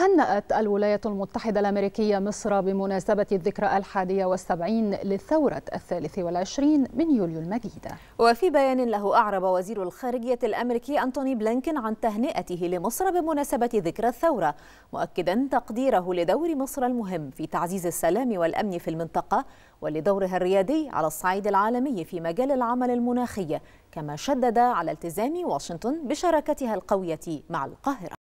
هنأت الولايات المتحدة الأمريكية مصر بمناسبة الذكرى الحادية والسبعين للثورة الثالث والعشرين من يوليو المجيدة وفي بيان له أعرب وزير الخارجية الأمريكي أنتوني بلينكن عن تهنئته لمصر بمناسبة ذكرى الثورة مؤكدا تقديره لدور مصر المهم في تعزيز السلام والأمن في المنطقة ولدورها الريادي على الصعيد العالمي في مجال العمل المناخي كما شدد على التزام واشنطن بشراكتها القوية مع القاهرة